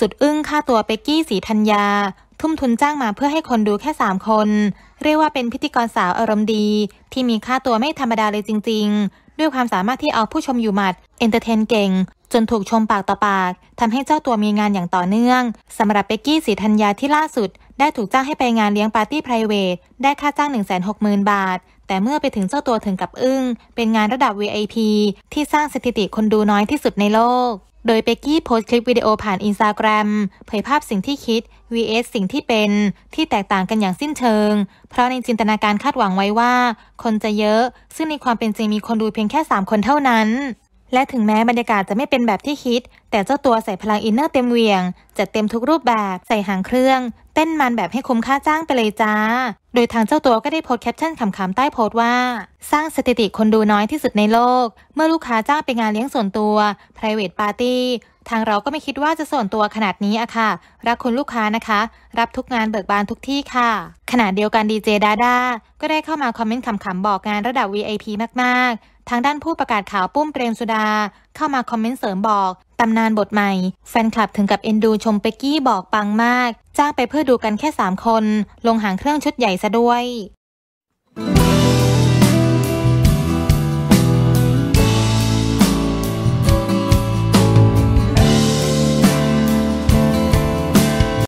สุดอึ้งค่าตัวเป็กกี้สีธัญญาทุ่มทุนจ้างมาเพื่อให้คนดูแค่ 3 คนเรียกว่าเป็นพิธีกรสาวอารมณ์ดี ที่มีค่าตัวไม่ธรรมดาเลยจริงๆ ด้วยความสามารถที่เอาผู้ชมอยู่หมัด เอนเตอร์เทนเก่ง จนถูกชมปากต่อปาก ทำให้เจ้าตัวมีงานอย่างต่อเนื่อง สำหรับเป็กกี้สีธัญญาที่ล่าสุด ได้ถูกจ้างให้ไปงานเลี้ยงปาร์ตี้ไพรเวทได้ค่าจ้าง1 6 0 0 0 0 บาท แต่เมื่อไปถึงเจ้าตัวถึงกับอึง้งเป็นงานระดับ VIP ที่สร้างสถิติคนดูน้อยที่สุดในโลกโดยเบกกี้โพสต์คลิปวิดีโอผ่านอินสตาแกรมเผยภาพสิ่งที่คิด vs สิ่งที่เป็น ที่แตกต่างกันอย่างสิ้นเชิง เพราะในจินตนาการคาดหวังไว้ว่า คนจะเยอะซึ่งในความเป็นจริงมีคนดูเพียงแค่ 3 คนเท่านั้นและถึงแม้บรรยากาศจะไม่เป็นแบบที่คิด แต่เจ้าตัวใส่พลังอินเนอร์เต็มเวียง จัดเต็มทุกรูปแบบ ใส่หางเครื่อง เต้นมันแบบให้คุ้มค่าจ้างไปเลยจ้า โดยทางเจ้าตัวก็ได้โพสแคปชั่นขำๆใต้โพสว่า สร้างสถิติคนดูน้อยที่สุดในโลก เมื่อลูกค้าจ้างไปงานเลี้ยงส่วนตัว private party ทางเราก็ไม่คิดว่าจะส่วนตัวขนาดนี้อะค่ะ รักคุณลูกค้านะคะ รับทุกงานเบิกบานทุกที่ค่ะขณะเดียวกันดีเจดาดาก็ได้เข้ามาคอมเมนต์ขำๆบอกงานระดับ VIP มากๆ ทางด้านผู้ประกาศข่าวปุ้มเปรมสุดา เข้ามาคอมเมนต์เสริมบอกตำนานบทใหม่ แฟนคลับถึงกับเอ็นดูชมเปกกี้บอกปังมาก จ้างไปเพื่อดูกันแค่3คนลงหางเครื่องชุดใหญ่ซะด้วย